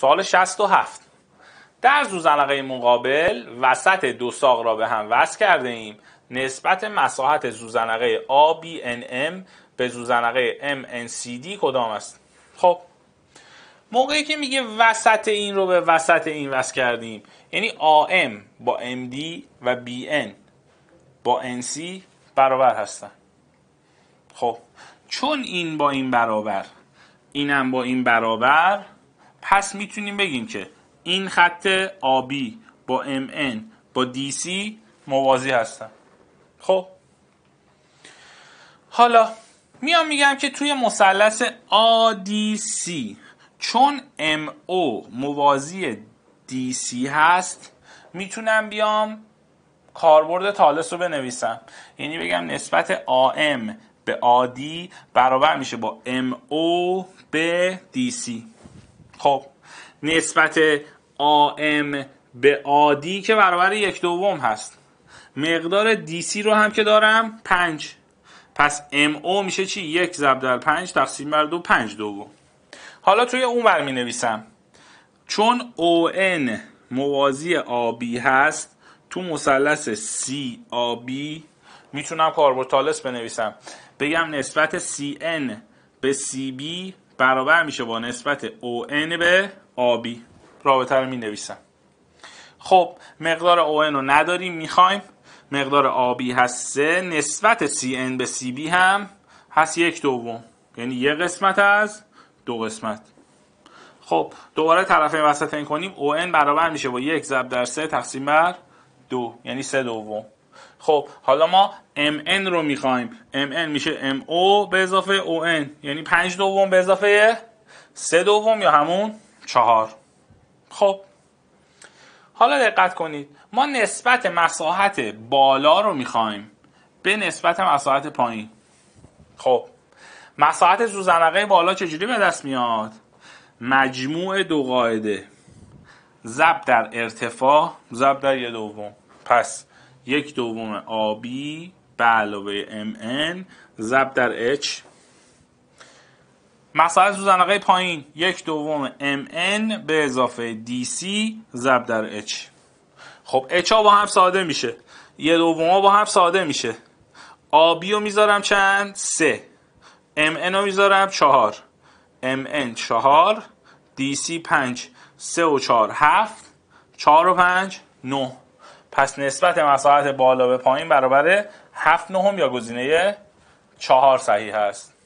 سوال 67 در زوزنقه مقابل وسط دو ساق را به هم وصل کرده ایم نسبت مساحت زوزنقه ABNM به زوزنقه MNCD کدام است خب موقعی که میگه وسط این رو به وسط این وصل کردیم یعنی AM با MD و BN با NC برابر هستن خب چون این با این برابر اینم با این برابر پس میتونیم بگیم که این خط آبی با MN با DC موازی هستن خب حالا میام میگم که توی مثلث ADC چون MO موازی DC هست میتونم بیام کاربرد تالس رو بنویسم یعنی بگم نسبت AM به AD برابر میشه با MO به DC خب نسبت آم به عادی که برابر یک دوم هست مقدار دی سی رو هم که دارم پنج پس ام او میشه چی؟ یک ضرب در پنج تقسیم بر دو پنج دوم حالا توی اون بر می نویسم چون ON موازی آبی هست تو مثلث سی آبی میتونم کاربورتالس بنویسم بگم نسبت سی ان به سی بی برابر میشه با نسبت ON به آبی رابطه رو می نویسم خب مقدار o رو نداریم میخوایم مقدار آبی هست سه نسبت CN به CB هم هست یک دوم یعنی یه قسمت از دو قسمت خب دوباره طرفین این کنیم او برابر میشه با یک ضرب در سه تقسیم بر دو یعنی سه دوم خب حالا ما mn رو میخوایم mn میشه mo به اضافه on یعنی پنج دوم به اضافه سه دوم یا همون چهار خب حالا دقت کنید ما نسبت مساحت بالا رو میخوایم به نسبت مساحت پایین خب مساحت زوزنقه بالا چجوری به دست میاد مجموع دو قاعده ضرب در ارتفاع ضرب در یه دوم پس یک دوم آبی به علاوه MN زب در اچ مسائل زوزنقه پایین یک دوم MN به اضافه دی سی زب در اچ خب اچ ها با هم ساده میشه یه دوم ها با هم ساده میشه آبی رو میذارم چند؟ سه ام MN رو میذارم چهار ام MN چهار دی سی پنج سه و چهار هفت چهار و پنج نه پس نسبت مساحت بالا به پایین برابر 7 نهم یا گزینه 4 صحیح است